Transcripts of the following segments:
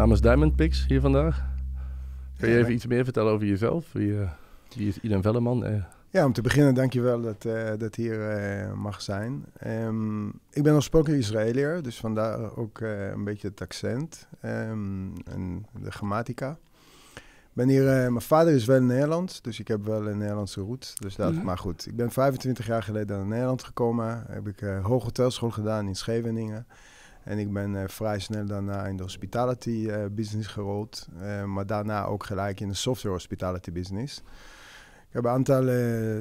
namens Diamond Picks hier vandaag. Kun je even iets meer vertellen over jezelf? Wie, eh, wie is Iden Velleman? Eh, ja, om te beginnen dankjewel dat uh, dat hier mag zijn. Ehm, ik ben oorspronkelijk Israëliër, dus vandaar ook een beetje het accent ehm, en de grammatica. Ben hier, mijn vader is wel Nederlands, dus ik heb wel een Nederlandse route. Dus dat, mhm. Maar goed, ik ben 25 jaar geleden naar Nederland gekomen. Heb ik hoge hotelschool gedaan in Scheveningen. En ik ben eh, vrij snel daarna in de hospitality eh, business gerold. Eh, maar daarna ook gelijk in de software hospitality business. Ik heb een aantal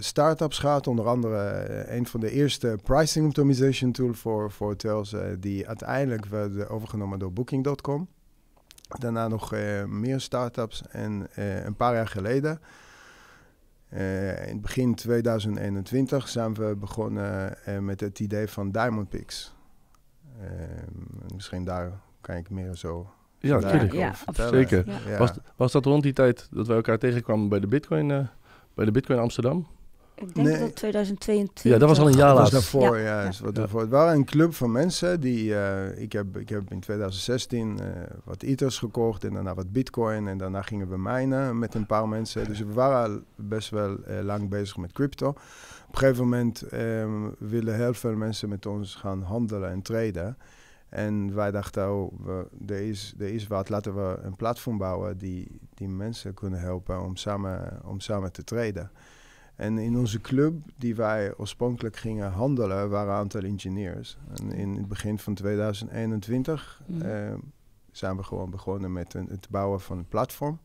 start-ups gehad, onder andere een van de eerste pricing optimization tool voor, hotels, die uiteindelijk werd overgenomen door Booking.com. Daarna nog meer start-ups en een paar jaar geleden, in in begin 2021, zijn we begonnen met het idee van Diamond Picks. Ehm, misschien daar kan ik meer zo ja, Ja, zeker. Was, was dat rond die tijd dat wij elkaar tegenkwamen bij de Bitcoin, eh, bij de Bitcoin Amsterdam? Ik denk nee. dat 2022. Ja, dat was al een jaar later. Dat was daarvoor, ja. wat daarvoor. Het waren een club van mensen die... Eh, ik, heb, ik heb in 2016 eh, wat ethers gekocht en daarna wat bitcoin. En daarna gingen we mijnen met een paar mensen. Dus we waren best wel lang bezig met crypto op een gegeven moment ehm, willen heel veel mensen met ons gaan handelen en traden. En wij dachten, oh, we, er, is, er is wat, laten we een platform bouwen die, die mensen kunnen helpen om samen, om samen te traden. En in onze club, die wij oorspronkelijk gingen handelen, waren een aantal ingenieurs. En in het begin van 2021 mhm. ehm, zijn we gewoon begonnen met het bouwen van een platform.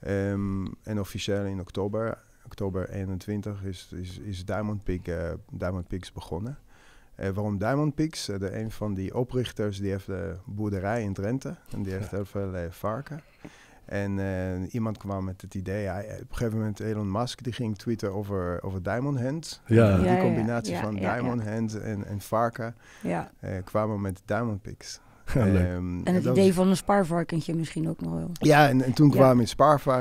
Ehm, en officieel in oktober oktober 21, is, is, is Diamond, Peak, eh, Diamond Peaks begonnen. Eh, waarom Diamond Peaks? Eh, de, een van die oprichters die heeft de boerderij in Drenthe. En die heeft heel veel varken. En iemand kwam met het idee, op een gegeven moment Elon Musk die ging twitteren over, over Diamond Hand. Ja. die combinatie van Diamond Hand en, en varken Ja. kwamen met Diamond Peaks. Ehm, en het idee van een spaarvarkentje misschien ook nog wel. Ja, en, toen kwamen we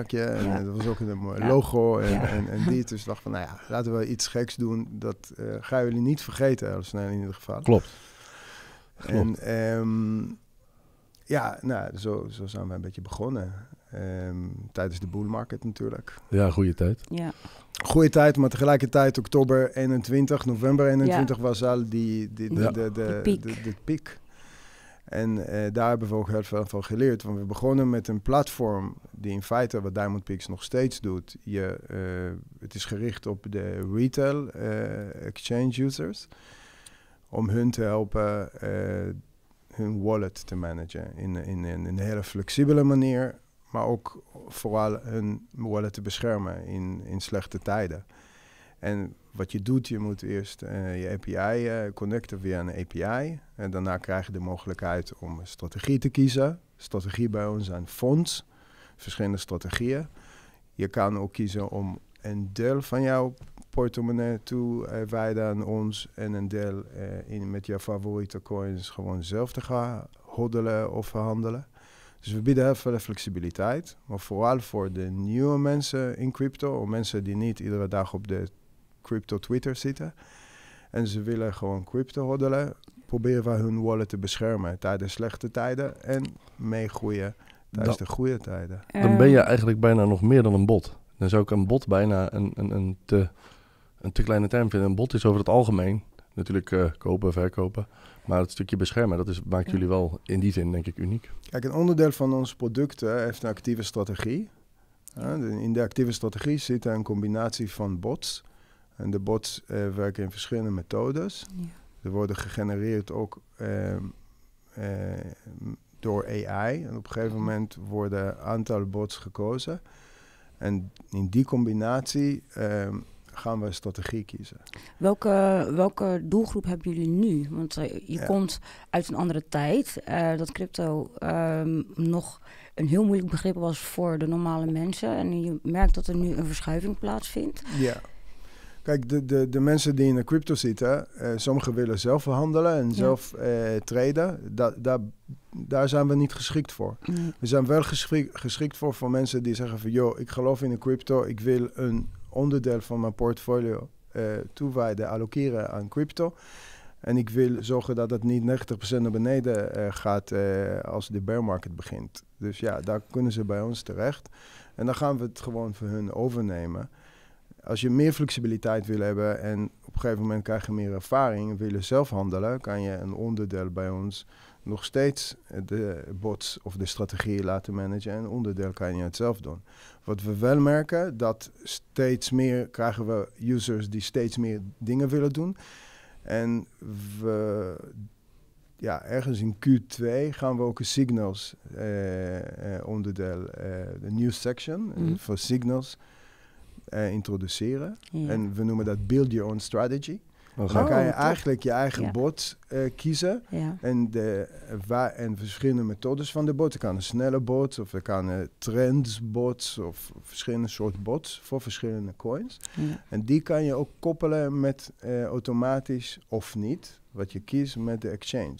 ja. En eh, dat was ook een mooi logo. En, en, en, ik Dus dacht van, nou ja, laten we iets geks doen. Dat uh, gaan jullie niet vergeten, als snel in ieder geval. Klopt. En ehm, ja, nou, zo, zo zijn we een beetje begonnen. Ehm, tijdens de bull market natuurlijk. Ja, goede tijd. Ja. Goede tijd, maar tegelijkertijd oktober 21, november 21 was al die, die, de, de, de, de piek. En eh, daar hebben we ook heel veel van geleerd. Want we begonnen met een platform die in feite wat Diamond Peaks nog steeds doet. Je, eh, het is gericht op de retail eh, exchange users. Om hun te helpen hun wallet te managen. In, in, in, een hele flexibele manier. Maar ook vooral hun wallet te beschermen in, in slechte tijden. En wat je doet, je moet eerst eh, je API eh, connecten via een API. En daarna krijg je de mogelijkheid om een strategie te kiezen. Strategie bij ons zijn fonds, verschillende strategieën. Je kan ook kiezen om een deel van jouw portemonnee toe uh, wijden aan ons en een deel in, met jouw favoriete coins gewoon zelf te gaan hoddelen of verhandelen. Dus we bieden heel veel flexibiliteit, maar vooral voor de nieuwe mensen in crypto, of mensen die niet iedere dag op de crypto Twitter zitten. En ze willen gewoon crypto hoddelen. Proberen van hun wallet te beschermen tijdens slechte tijden en meegroeien tijdens de goede tijden. Dan ben je eigenlijk bijna nog meer dan een bot. Dan zou ik een bot bijna een, een, een, te, een te kleine term vinden. Een bot is over het algemeen natuurlijk eh, kopen, verkopen. Maar het stukje beschermen, dat is, maakt jullie wel in die zin denk ik uniek. Kijk, een onderdeel van onze producten heeft een actieve strategie. in de actieve strategie zit een combinatie van bots en de bots eh, werken in verschillende methodes. Ja. Ze worden gegenereerd ook ehm, eh, door AI. En op een gegeven moment worden een aantal bots gekozen. En in die combinatie ehm, gaan we strategie kiezen. Welke, welke doelgroep hebben jullie nu? Want eh, je komt uit een andere tijd. dat crypto ehm, nog een heel moeilijk begrip was voor de normale mensen. En je merkt dat er nu een verschuiving plaatsvindt. Ja. Kijk, de, de, de mensen die in de crypto zitten, eh, sommigen willen zelf verhandelen en zelf uh, traden. daar, daar zijn we niet geschikt voor. We zijn wel geschikt, geschikt voor voor mensen die zeggen van... joh, ik geloof in de crypto, ik wil een onderdeel van mijn portfolio uh, toewijden, allokeren aan crypto... En ik wil zorgen dat het niet 90% naar beneden gaat als de bear market begint. Dus ja, daar kunnen ze bij ons terecht. En dan gaan we het gewoon voor hun overnemen als je meer flexibiliteit wil hebben en op een gegeven moment krijg je meer ervaring, wil je zelf handelen, kan je een onderdeel bij ons nog steeds de bots of de strategie laten managen en een onderdeel kan je het zelf doen. Wat we wel merken, dat steeds meer krijgen we users die steeds meer dingen willen doen. En we, ja, ergens in Q2 gaan we ook een signals eh, eh onderdeel, eh, de new section mhm. voor signals uh, introduceren. En we noemen dat build your own strategy. Oh, Dan kan je eigenlijk je eigen bot eh, kiezen. En, de, eh, en verschillende methodes van de bot. Er kan een snelle bot, of er kan een trendbot, of verschillende soort bots voor verschillende coins. En die kan je ook koppelen met automatisch of niet, wat je kiest met de exchange.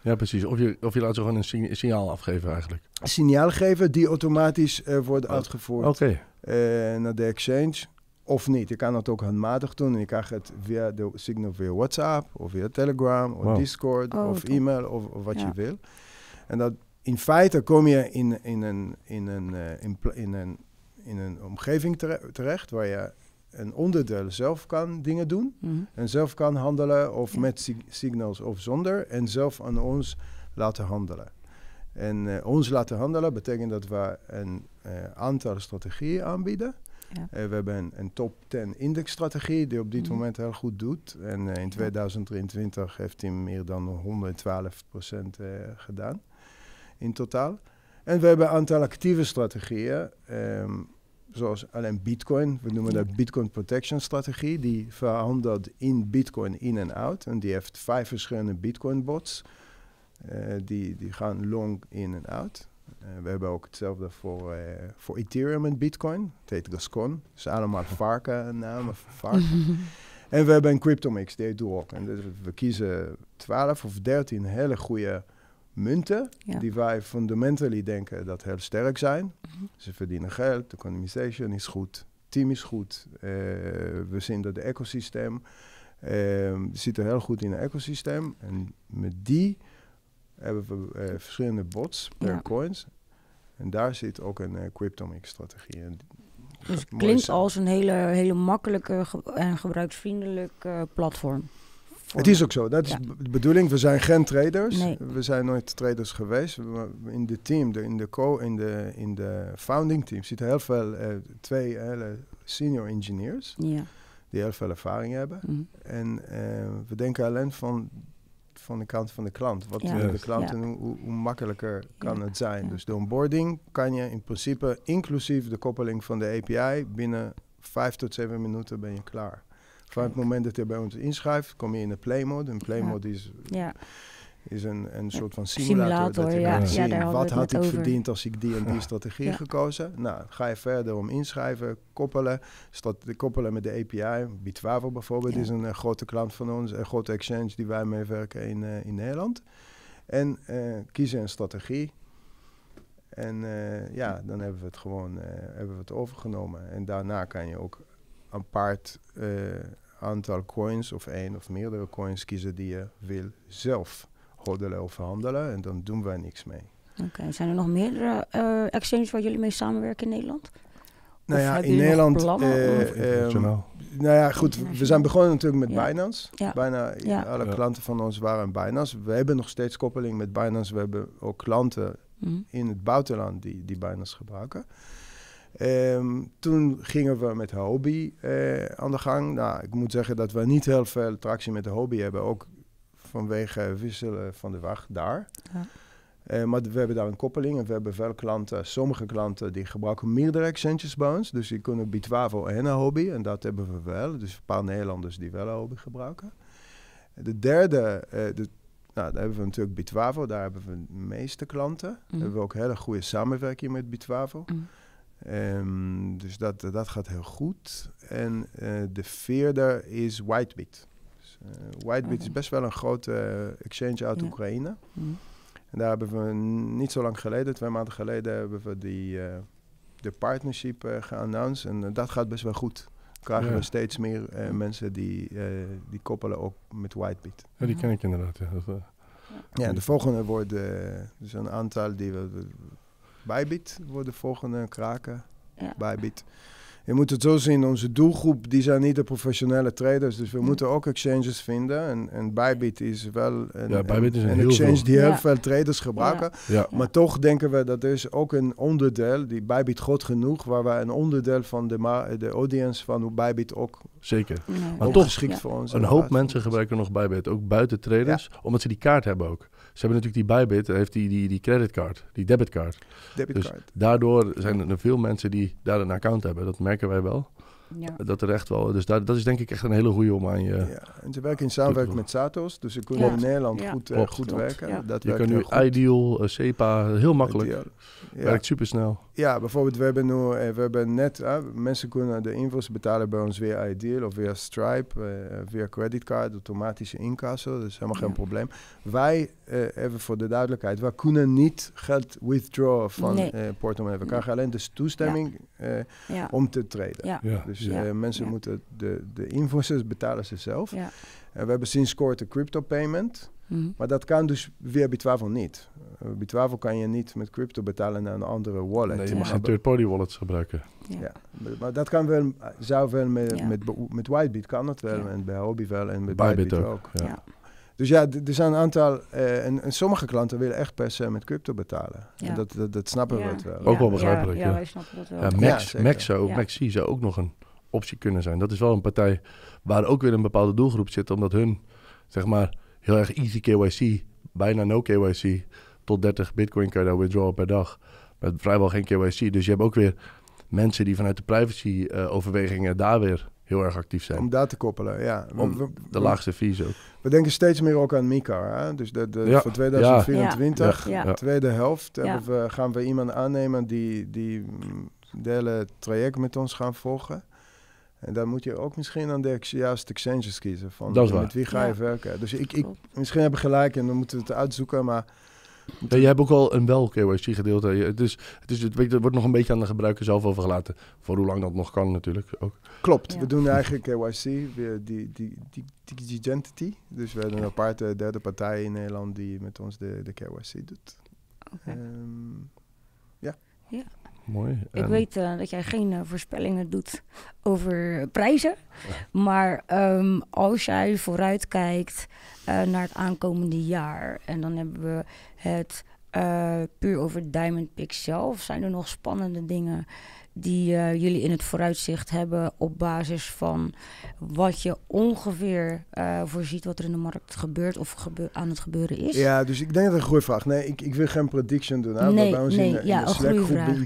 Ja, precies. Of je, of je laat ze gewoon een signaal afgeven eigenlijk. Signaal geven die automatisch wordt oh. uitgevoerd. Oké. Eh, naar de exchange of niet. Je kan dat ook handmatig doen. je krijgt het via de signal via WhatsApp of via Telegram of Discord oh, of e-mail of, wat je wil. En dat in feite kom je in, in, een, in, een, eh, in, in, een, in een omgeving terecht waar je een onderdeel zelf kan dingen doen mhm. en zelf kan handelen of met signals of zonder en zelf aan ons laten handelen. En eh, ons laten handelen betekent dat we een eh, aantal strategieën aanbieden. Eh, we hebben een, top 10 indexstrategie die op dit mhm. moment heel goed doet. En in 2023 heeft hij meer dan 112% gedaan in totaal. En we hebben een aantal actieve strategieën, ehm, zoals alleen Bitcoin. We noemen dat Bitcoin Protection Strategie. Die verandert in Bitcoin in en out. En die heeft vijf verschillende Bitcoin bots. Eh, die, die gaan long in en out. Eh, we hebben ook hetzelfde voor, eh, voor Ethereum en Bitcoin. Het heet Gascon. zijn allemaal varken namen. Varken. en we hebben een CryptoMix, die heet ook. En dus we kiezen 12 of 13 hele goede munten die wij fundamentally denken dat heel sterk zijn. Mhm. Ze verdienen geld, de economisation is goed, team is goed. we zien dat de ecosysteem ehm, zit er heel goed in het ecosysteem. En met die hebben we eh, verschillende bots per coins. En daar zit ook een uh, cryptomix strategie Dus het klinkt als een hele, hele makkelijke en gebruiksvriendelijk platform. Het is ook zo. Dat is de bedoeling. We zijn geen traders. We zijn nooit traders geweest. In de team, de, in de co, in de, in de founding team zitten heel veel, eh, twee hele senior engineers. Ja. Die heel veel ervaring hebben. Mhm. En we denken alleen van van de kant van de klant. Wat de klant hoe, hoe, makkelijker kan het zijn? Dus de onboarding kan je in principe, inclusief de koppeling van de API, binnen vijf tot zeven minuten ben je klaar. Van het moment dat je bij ons inschrijft, kom je in de Play Mode. En Play Mode is. Ja is een, een soort van simulator. simulator dat je ja. Kan zien. Wat had ik verdiend als ik die en die strategie gekozen? Nou, ga je verder om inschrijven, koppelen. koppelen met de API. Bitwavo bijvoorbeeld is een eh, grote klant van ons. Een grote exchange die wij mee werken in, eh, in Nederland. En eh, kiezen een strategie. En ja, dan hebben we het gewoon hebben we het overgenomen. En daarna kan je ook een paard aantal coins of één of meerdere coins kiezen die je wil zelf onderhandelen of handelen en dan doen wij niks mee. Oké, zijn er nog meerdere eh, exchanges waar jullie mee samenwerken in Nederland? Nou ja, in Nederland. Uh, nou ja, goed. We zijn begonnen natuurlijk met Binance. Ja. Bijna alle klanten van ons waren Binance. We hebben nog steeds koppeling met Binance. We hebben ook klanten mhm. in het buitenland die, die Binance gebruiken. Ehm, toen gingen we met Hobby eh, aan de gang. Nou, ik moet zeggen dat we niet heel veel tractie met de Hobby hebben. Ook vanwege wisselen van de wacht daar. Ja. Eh, maar we hebben daar een koppeling en we hebben veel klanten, sommige klanten die gebruiken meerdere accentjes bij Dus die kunnen Bitwavo en een hobby en dat hebben we wel. Dus een paar Nederlanders die wel een hobby gebruiken. De derde, eh, de, nou, daar hebben we natuurlijk Bitwavo, daar hebben we de meeste klanten. We mm. hebben we ook hele goede samenwerking met Bitwavo. Mm. Ehm, dus dat, dat gaat heel goed. En eh, de vierde is Whitebit. Eh, Whitebit is best wel een grote eh, exchange uit Oekraïne. Mm. En daar hebben we niet zo lang geleden, twee maanden geleden, hebben we die, eh, de partnership uh, geannounced. En dat gaat best wel goed krijgen we steeds meer mensen die, die koppelen ook met Whitebit. Ja, die ken ik inderdaad. Ja, de volgende wordt dus een aantal die we, we Bybit wordt de volgende kraken. Ja je moet het zo zien, onze doelgroep die zijn niet de professionele traders. Dus we mm. moeten ook exchanges vinden. En, en Bybit is wel een, een, exchange die heel veel traders gebruiken. Ja. Maar toch denken we dat er is ook een onderdeel, die Bybit groot genoeg, waar we een onderdeel van de, de audience van Bybit ook Zeker. Maar ook toch geschikt voor ons. Een hoop mensen gebruiken nog Bybit, ook buiten traders, omdat ze die kaart hebben ook ze hebben natuurlijk die Bybit, heeft die, die, die creditcard, die debitcard. debitcard. Dus daardoor zijn er veel mensen die daar een account hebben. Dat merken wij wel. Ja. Dat er echt wel. Dus daar, dat is denk ik echt een hele goede om aan je. Ja. En ze werken in samenwerking met Sato's, dus ze kunnen in Nederland goed, eh, goed werken. Dat je kan nu goed. Ideal, eh, SEPA, heel makkelijk. Werkt super snel. Ja, bijvoorbeeld, we hebben, nu, eh, we hebben net, eh, mensen kunnen de invoice betalen bij ons via Ideal of via Stripe, eh, via creditcard, automatische incasso, dat is helemaal geen probleem. Wij, even voor de duidelijkheid, we kunnen niet geld withdrawen van nee. portemonnee. We krijgen alleen de toestemming om te treden. Dus mensen moeten de, de invoices betalen ze zelf. we hebben sinds kort de crypto payment. Mhm. Maar dat kan dus via Bitwavo niet. Uh, Bitwavo kan je niet met crypto betalen naar een andere wallet. Nee, je mag ja. polywallets third-party wallets gebruiken. Ja. maar dat kan wel, zou wel met, ja. met, met Whitebit kan het wel en bij Hobby wel en met Bybit, ook. Dus ja, er zijn een aantal, eh, en, sommige klanten willen echt per se met crypto betalen. En dat, dat, snappen we het wel. Ook wel begrijpelijk. Ja, wij snappen dat wel. Ja, Max, Max Maxi zou ook nog een optie kunnen zijn. Dat is wel een partij waar ook weer een bepaalde doelgroep zit, omdat hun, zeg maar heel erg easy KYC, bijna no KYC, tot 30 bitcoin kan je daar withdrawen per dag. Met vrijwel geen KYC. Dus je hebt ook weer mensen die vanuit de privacy eh, overwegingen daar weer heel erg actief zijn. Om daar te koppelen, ja. Om de laagste fees ook. We denken steeds meer ook aan Mika. Hè? Dus de, de, voor 2024, ja. tweede helft, we, gaan we iemand aannemen die, die het mm, hele traject met ons gaan volgen. En daar moet je ook misschien aan de juiste exchanges kiezen. Van dat is waar. Met wie ga je werken? Dus ik, ik, misschien heb ik gelijk en dan moeten we het uitzoeken, maar... Ja, je hebt ook al een wel KYC gedeelte. Het, is, het, wordt nog een beetje aan de gebruiker zelf overgelaten. Voor hoe lang dat nog kan natuurlijk ook. Klopt, we doen eigenlijk KYC, weer die, die, die, die, identity. Dus we hebben een aparte derde partij in Nederland die met ons de, de KYC doet. Okay. Ehm, ja. ja. Mooi. Ik weet eh, dat jij geen eh, voorspellingen doet over prijzen. Maar ehm, als jij vooruitkijkt uh, naar het aankomende jaar. En dan hebben we het eh, puur over Diamond Pick zelf, zijn er nog spannende dingen die eh, jullie in het vooruitzicht hebben op basis van wat je ongeveer uh, voorziet wat er in de markt gebeurt of aan het gebeuren is? Ja, dus ik denk dat een goede vraag. Nee, ik, ik wil geen prediction doen. Nou, Nee, bij nee, in, ja, in Slack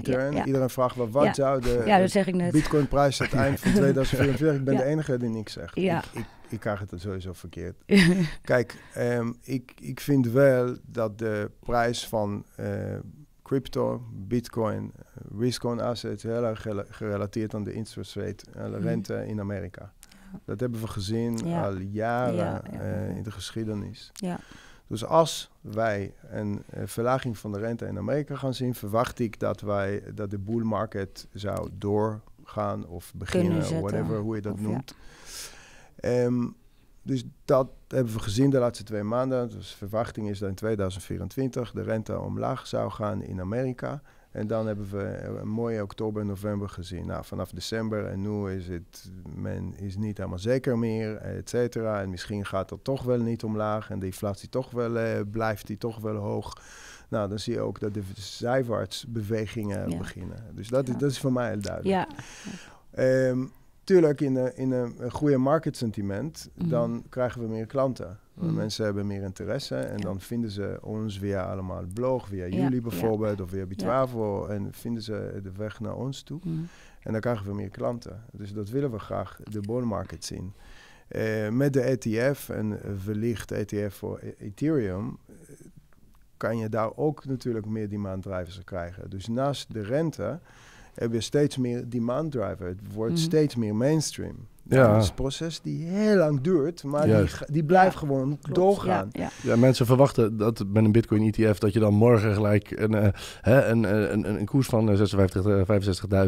ja, Iedereen vraagt wel, wat zou de ja, dat zeg ik net. Bitcoin prijs het eind van 2044? Ik ben de enige die niks zegt. Ja. ik, ik krijg het dan sowieso verkeerd. Kijk, ehm, ik, ik vind wel dat de prijs van eh, crypto, bitcoin, eh, riskcoin assets heel erg gerelateerd aan de interest rate, de mhm. rente in Amerika. Dat hebben we gezien al jaren eh, in de geschiedenis. Dus als wij een verlaging van de rente in Amerika gaan zien, verwacht ik dat, wij, dat de bull market zou doorgaan of beginnen, whatever hoe je dat noemt. Ehm, dus dat hebben we gezien de laatste twee maanden. Dus de verwachting is dat in 2024 de rente omlaag zou gaan in Amerika. En dan hebben we een mooie oktober, en november gezien. Nou, vanaf december en nu is het, men is niet helemaal zeker meer, et cetera. En misschien gaat dat toch wel niet omlaag en de inflatie toch wel, eh, blijft die toch wel hoog. Nou, dan zie je ook dat de zijwaarts bewegingen beginnen. Dus dat, is, dat is voor mij heel duidelijk. Ja. Ehm, natuurlijk in, in een goede market sentiment, mhm. dan krijgen we meer klanten. Mm. Mensen hebben meer interesse en dan vinden ze ons via allemaal het blog, via jullie bijvoorbeeld of via Bitravo en vinden ze de weg naar ons toe. Mhm. En dan krijgen we meer klanten. Dus dat willen we graag de bond zien. Eh, met de ETF en wellicht ETF voor e- Ethereum eh, kan je daar ook natuurlijk meer demand drivers krijgen. Dus naast de rente heb je steeds meer demand driver. Het wordt mhm. steeds meer mainstream. Ja. Dat is een proces die heel lang duurt, maar die, die blijft gewoon doorgaan. Ja, mensen verwachten dat met een Bitcoin ETF dat je dan morgen gelijk een, eh, hè, een, eh, een, een, koers van 56, eh,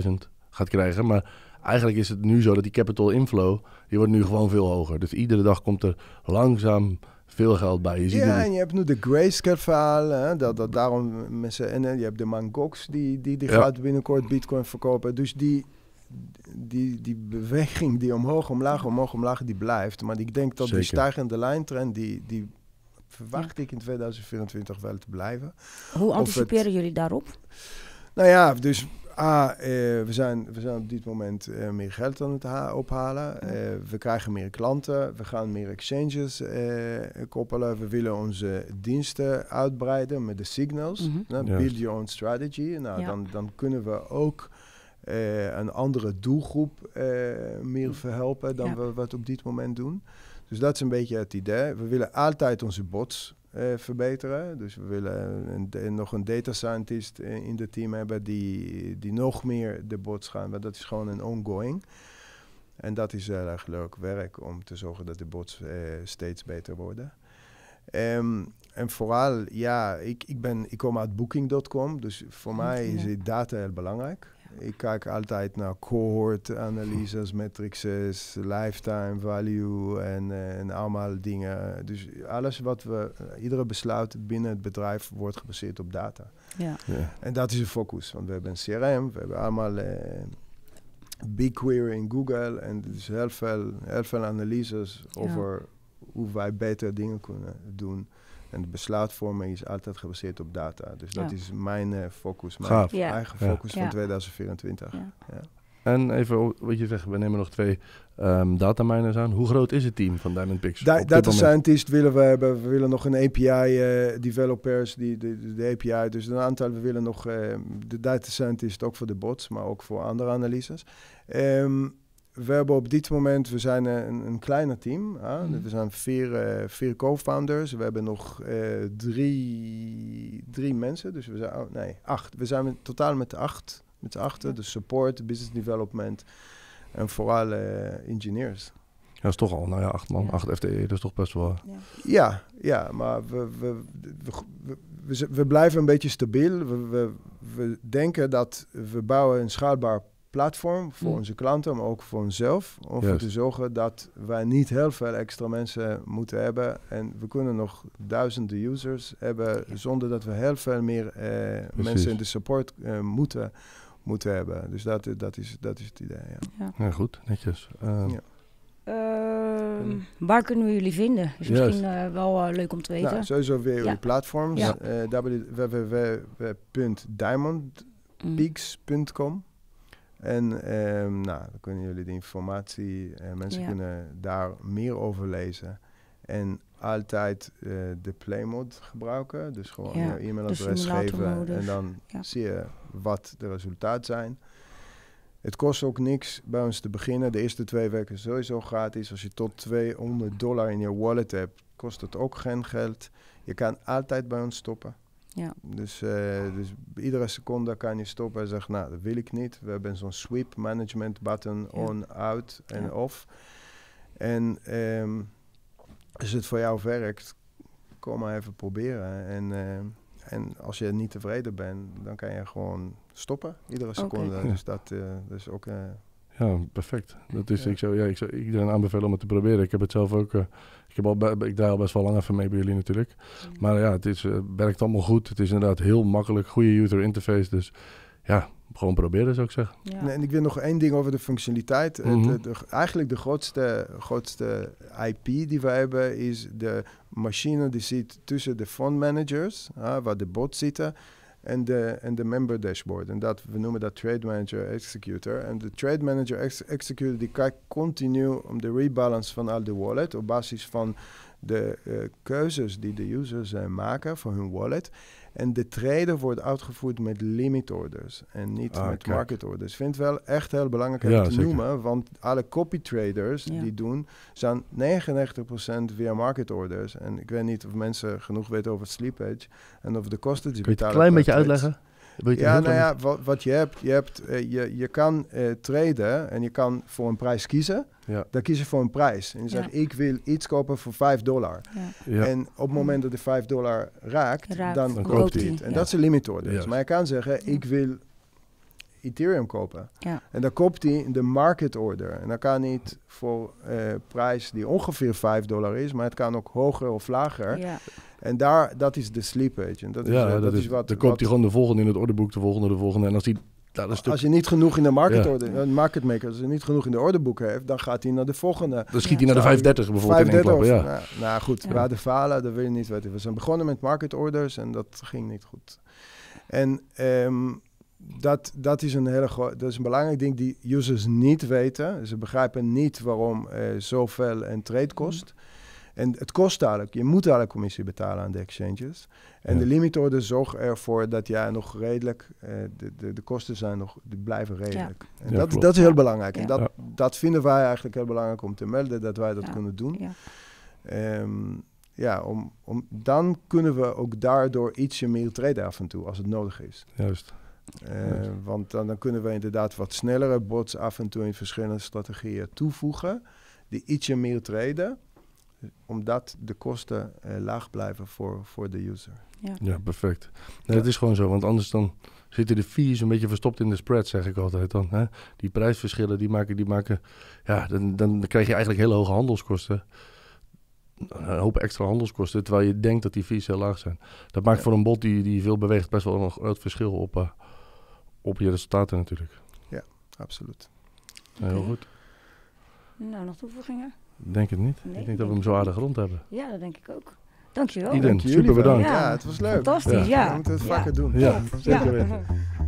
65.000 gaat krijgen. Maar eigenlijk is het nu zo dat die capital inflow, die wordt nu gewoon veel hoger. Dus iedere dag komt er langzaam veel geld bij. Je ziet ja, en je hebt nu de grayscale verhaal. dat, dat daarom mensen... En je hebt de Mangox die, die, die gaat binnenkort bitcoin verkopen. Dus die, die, die beweging die omhoog, omlaag, omhoog, omlaag, die blijft. Maar ik denk dat Zeker. die stijgende lijntrend, die, die verwacht ik in 2024 wel te blijven. Hoe anticiperen jullie daarop? Nou ja, dus A, ah, eh, we, zijn, we zijn op dit moment eh, meer geld aan het ophalen. Eh, we krijgen meer klanten. We gaan meer exchanges koppelen. We willen onze diensten uitbreiden met de signals. Mhm. Nou, build your own strategy. Nou, dan, dan kunnen we ook een andere doelgroep meer verhelpen dan we wat op dit moment doen. Dus dat is een beetje het idee. We willen altijd onze bots eh, verbeteren. Dus we willen een, nog een data scientist in het team hebben die, die nog meer de bots gaan. Maar dat is gewoon een ongoing. En dat is heel erg leuk werk om te zorgen dat de bots eh, steeds beter worden. Ehm, en vooral, ja, ik, ik, ben, ik kom uit booking.com, dus voor mij is data heel belangrijk. Ik kijk altijd naar cohort-analyses, hm. matrices, lifetime value en, eh, en allemaal dingen. Dus alles wat we, eh, iedere besluit binnen het bedrijf wordt gebaseerd op data. Ja. ja. En dat is de focus, want we hebben een CRM, we hebben allemaal eh, BigQuery in Google en dus heel veel, heel veel analyses over hoe wij beter dingen kunnen doen. En de besluitvorming is altijd gebaseerd op data. Dus dat is mijn eh, focus, mijn eigen focus ja. van 2024. En even wat je zegt, we nemen nog twee data ehm, dataminers aan. Hoe groot is het team van Diamond Pix? data scientist willen we hebben. We willen nog een API uh, eh, developers, die, de, de, API. Dus een aantal. We willen nog ehm, de data scientist ook voor de bots, maar ook voor andere analyses. Ehm, we hebben op dit moment, we zijn eh, een, een kleiner team. Hè? Mhm. We zijn vier, eh, vier co-founders. We hebben nog eh, drie, drie mensen. Dus we zijn, oh, nee, acht. We zijn totaal met acht. Met acht. dus support, business development en vooral engineers. Ja, dat is toch al, nou ja, acht man, acht FTE, dat is toch best wel... Ja, ja, maar we, we, we, we, blijven een beetje stabiel. We, we, we denken dat we bouwen een schaalbaar platform voor mm. onze klanten, maar ook voor onszelf. Om ervoor te zorgen dat wij niet heel veel extra mensen moeten hebben. En we kunnen nog duizenden users hebben zonder dat we heel veel meer eh, mensen in de support eh, moeten, moeten hebben. Dus dat, eh, dat, is, dat is het idee. Ja, goed, netjes. Ehm, ja. Ehm, ehm. waar kunnen we jullie vinden? Is misschien wel leuk om te nou, weten. Nou, sowieso weer ja. platforms. www.diamondpeaks.com en ehm, nou, dan kunnen jullie de informatie, eh, mensen kunnen daar meer over lezen. En altijd eh, de playmod gebruiken. Dus gewoon je e-mailadres geven. En dan zie je wat de resultaten zijn. Het kost ook niks bij ons te beginnen. De eerste twee weken sowieso gratis. Als je tot 200 dollar in je wallet hebt, kost het ook geen geld. Je kan altijd bij ons stoppen. Ja. Dus, eh, dus iedere seconde kan je stoppen en zeggen, nou, dat wil ik niet. We hebben zo'n sweep management button on, out en off. En ehm, als het voor jou werkt, kom maar even proberen. En, eh, en als je niet tevreden bent, dan kan je gewoon stoppen iedere seconde. Dus dat, uh, is ook ja, perfect. Dat is, ja. Ik, zou, ja, ik zou iedereen aanbevelen om het te proberen. Ik heb het zelf ook. Eh, ik, heb al, ik draai al best wel lang even mee bij jullie natuurlijk. Mm. Maar ja, het is, eh, werkt allemaal goed. Het is inderdaad heel makkelijk. Goede user interface. Dus ja, gewoon proberen zou ik zeggen. Ja. en ik wil nog één ding over de functionaliteit. Mhm. eigenlijk de grootste, grootste IP die we hebben is de machine die zit tussen de fund managers, waar de bots zitten en de, en de member dashboard. En dat, we noemen dat Trade Manager Executor. En de Trade Manager ex Executor die kijkt continu om de rebalance van al de wallet op basis van de eh, keuzes die de users eh, maken voor hun wallet. En de trader wordt uitgevoerd met limit orders en niet ah, met market orders. Vind wel echt heel belangrijk om te noemen, want alle copy traders die doen, zijn 99% via market orders. En ik weet niet of mensen genoeg weten over het en of de kosten die betalen. Kun je het een klein beetje uitleggen? ja, nou ja, wat, je hebt, je, hebt, eh, je, je kan uh, traden en je kan voor een prijs kiezen. Ja. Dan kies je voor een prijs. En je zegt, ik wil iets kopen voor 5 dollar. Ja. En op het moment dat de 5 dollar raakt, dan, koopt hij het. En dat is een order. dus. Maar je kan zeggen, ik wil Ethereum kopen. En dan koopt hij de market order. En dan kan niet voor uh, prijs die ongeveer 5 dollar is, maar het kan ook hoger of lager. En daar, dat is de sleep agent. Dat is, ja, eh, dat, is, wat... Dan komt hij gewoon de volgende in het orderboek, de volgende, de volgende. En als die stuk... Eh, als je niet genoeg in de market, ja. market maker, als niet genoeg in de orderboek heeft, dan gaat hij naar de volgende. Dan schiet hij naar de 35, bijvoorbeeld in een klap, ja. Nou, nou goed, ja. de falen, dat wil je niet weten. We zijn begonnen met market orders en dat ging niet goed. En ehm, dat, dat is een hele dat is een belangrijk ding die users niet weten. Ze begrijpen niet waarom zoveel een trade kost. Mm. En het kost dadelijk, je moet een commissie betalen aan de exchanges. En ja. de limitorde zorgt ervoor dat jij ja, nog redelijk, eh, de, de, de, kosten zijn nog, die blijven redelijk. Ja. En dat, dat is heel belangrijk. En dat, dat vinden wij eigenlijk heel belangrijk om te melden, dat wij dat kunnen doen. Ja. Ehm, ja, om, om, dan kunnen we ook daardoor ietsje meer treden af en toe, als het nodig is. Juist. Eh, want dan, dan kunnen we inderdaad wat snellere bots af en toe in verschillende strategieën toevoegen, die ietsje meer treden omdat de kosten eh, laag blijven voor, voor de user. Ja, ja perfect. Dat is gewoon zo, want anders dan zitten de fees een beetje verstopt in de spread, zeg ik altijd dan. Hè? Die prijsverschillen, die maken, die maken ja, dan, dan krijg je eigenlijk hele hoge handelskosten. Een hoop extra handelskosten, terwijl je denkt dat die fees heel laag zijn. Dat maakt voor een bot die, die veel beweegt best wel een groot verschil op, eh, op je resultaten natuurlijk. Ja, absoluut. Heel goed. Nou, nog toevoegingen? Denk het niet. ik denk dat we hem zo aardig rond hebben. Ja, dat denk ik ook. Dankjewel. Iedereen, super bedankt. Ja, het was leuk. Fantastisch, ja. We moeten het vaker doen. Ja, zeker weten.